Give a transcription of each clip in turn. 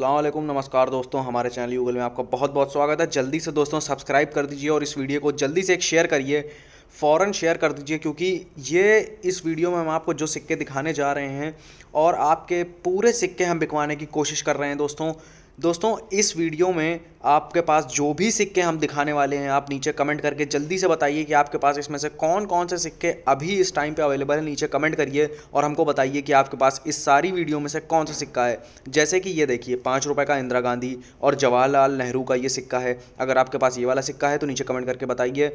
अल्लाम नमस्कार दोस्तों हमारे चैनल यूगल में आपका बहुत बहुत स्वागत है जल्दी से दोस्तों सब्सक्राइब कर दीजिए और इस वीडियो को जल्दी से एक शेयर करिए फ़ौर शेयर कर दीजिए क्योंकि ये इस वीडियो में हम आपको जो सिक्के दिखाने जा रहे हैं और आपके पूरे सिक्के हम बिकवाने की कोशिश कर रहे हैं दोस्तों दोस्तों इस वीडियो में आपके पास जो भी सिक्के हम दिखाने वाले हैं आप नीचे कमेंट करके जल्दी से बताइए कि आपके पास इसमें से कौन कौन से सिक्के अभी इस टाइम पे अवेलेबल हैं नीचे कमेंट करिए और हमको बताइए कि आपके पास इस सारी वीडियो में से कौन सा सिक्का है जैसे कि ये देखिए पाँच रुपये का इंदिरा गांधी और जवाहरलाल नेहरू का ये सिक्का है अगर आपके पास ये वाला सिक्का है तो नीचे कमेंट करके बताइए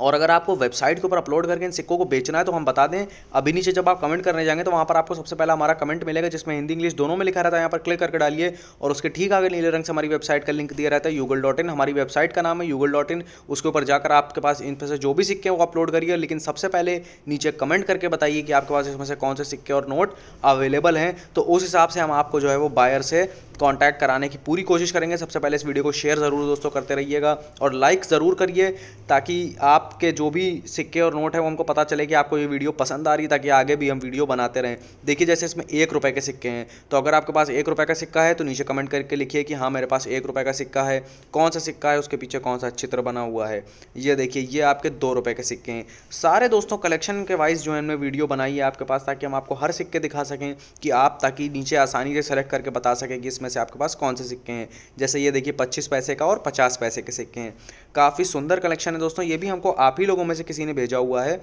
और अगर आपको वेबसाइट के ऊपर अपलोड करके इन सिक्कों को बेचना है तो हम बता दें अभी नीचे जब आप कमेंट करने जाएंगे तो वहाँ पर आपको सबसे पहला हमारा कमेंट मिलेगा जिसमें हिंदी इंग्लिश दोनों में लिखा रहता है यहाँ पर क्लिक करके डालिए और उसके ठीक आगे नीले रंग से हमारी वेबसाइट का लिंक दिया रहता है यूगल डॉट इन हमारी वेबसाइट का नाम है यूगल डॉट इन उसके ऊपर जाकर आपके पास इन से जो भी सिक्के हैं वो अपलोड करिए लेकिन सबसे पहले नीचे कमेंट करके बताइए कि आपके पास इसमें से कौन से सिक्के और नोट अवेलेबल हैं तो उस हिसाब से हम आपको जो है वो बायर से कांटेक्ट कराने की पूरी कोशिश करेंगे सबसे पहले इस वीडियो को शेयर ज़रूर दोस्तों करते रहिएगा और लाइक ज़रूर करिए ताकि आपके जो भी सिक्के और नोट हैं वो हमको पता चले कि आपको ये वीडियो पसंद आ रही है ताकि आगे भी हम वीडियो बनाते रहें देखिए जैसे इसमें एक रुपये के सिक्के हैं तो अगर आपके पास एक रुपये का सिक्का है तो नीचे कमेंट करके लिखिए कि हाँ मेरे पास एक रुपये का सिक्का है कौन सा सिक्का है उसके पीछे कौन सा चित्र बना हुआ है ये देखिए ये आपके दो रुपये के सिक्के हैं सारे दोस्तों कलेक्शन के वाइज जो है हमने वीडियो बनाई है आपके पास ताकि हम आपको हर सिक्के दिखा सकें कि आप ताकि नीचे आसानी से सेलेक्ट करके बता सकें कि इसमें इसमें से आपके पास कौन से सिक्के हैं जैसे ये देखिए पच्चीस पैसे का और पचास पैसे के सिक्के हैं काफ़ी सुंदर कलेक्शन है दोस्तों ये भी हमको आप ही लोगों में से किसी ने भेजा हुआ है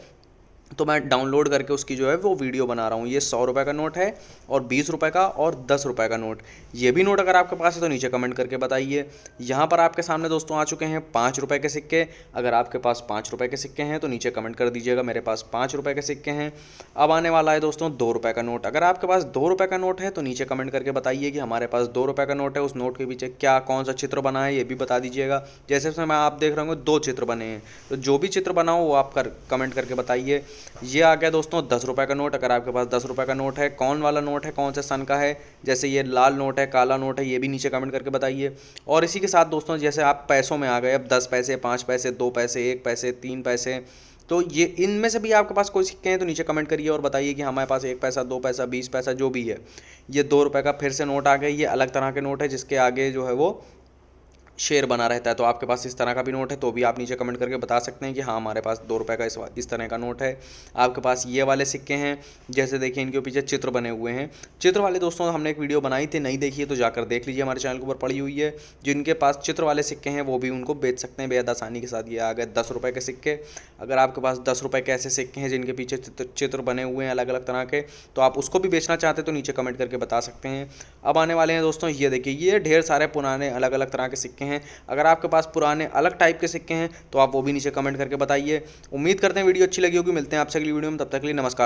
तो मैं डाउनलोड करके उसकी जो है वो वीडियो बना रहा हूँ ये सौ रुपये का नोट है और बीस रुपये का और दस रुपये का नोट ये भी नोट अगर आपके पास है तो नीचे कमेंट करके बताइए यहाँ पर आपके सामने दोस्तों आ चुके हैं पाँच रुपये के सिक्के अगर आपके पास पाँच रुपये के सिक्के हैं तो नीचे कमेंट कर दीजिएगा मेरे पास पाँच रुपये के सिक्के हैं अब आने वाला है दोस्तों दो रुपये का नोट अगर आपके पास दो रुपये का नोट है तो नीचे कमेंट करके बताइए कि हमारे पास दो रुपये का नोट है उस नोट के पीछे क्या कौन सा चित्र बना है ये भी बता दीजिएगा जैसे मैं आप देख रहा हूँ दो चित्र बने हैं तो जो भी चित्र बनाओ वो आप कर कमेंट करके बताइए ये आ गया दोस्तों दस रुपये का नोट अगर आपके पास दस रुपये का नोट है कौन वाला नोट है कौन से सन का है जैसे ये लाल नोट है काला नोट है ये भी नीचे कमेंट करके बताइए और इसी के साथ दोस्तों जैसे आप पैसों में आ गए अब दस पैसे पाँच पैसे दो पैसे एक पैसे तीन पैसे तो ये इनमें से भी आपके पास कोई सिक्के हैं तो नीचे कमेंट करिए और बताइए कि हमारे पास एक पैसा दो पैसा बीस पैसा जो भी है ये दो रुपए का फिर से नोट आ गया ये अलग तरह के नोट है जिसके आगे जो है वो शेयर बना रहता है तो आपके पास इस तरह का भी नोट है तो भी आप नीचे कमेंट करके बता सकते हैं कि हाँ हमारे पास दो रुपये का इस इस तरह का नोट है आपके पास ये वाले सिक्के हैं जैसे देखिए इनके पीछे चित्र बने हुए हैं चित्र वाले दोस्तों हमने एक वीडियो बनाई थी नहीं देखी है तो जाकर देख लीजिए हमारे चैनल के ऊपर पड़ी हुई है जिनके पास चित्र वाले सिक्के हैं वो भी उनको बेच सकते हैं बेहद आसानी के साथ ये आ गए दस के सिक्के अगर आपके पास दस के ऐसे सिक्के हैं जिनके पीछे चित्र बने हुए हैं अलग अलग तरह के तो आप उसको भी बेचना चाहते हैं तो नीचे कमेंट करके बता सकते हैं अब आने वाले हैं दोस्तों ये देखिए ये ढेर सारे पुराने अलग अलग तरह के सिक्के सिक्के हैं अगर आपके पास पुराने अलग टाइप के सिक्के हैं तो आप वो भी नीचे कमेंट करके बताइए उम्मीद करते हैं वीडियो अच्छी लगी होगी मिलते हैं आपसे अगली वीडियो में तब तक के लिए नमस्कार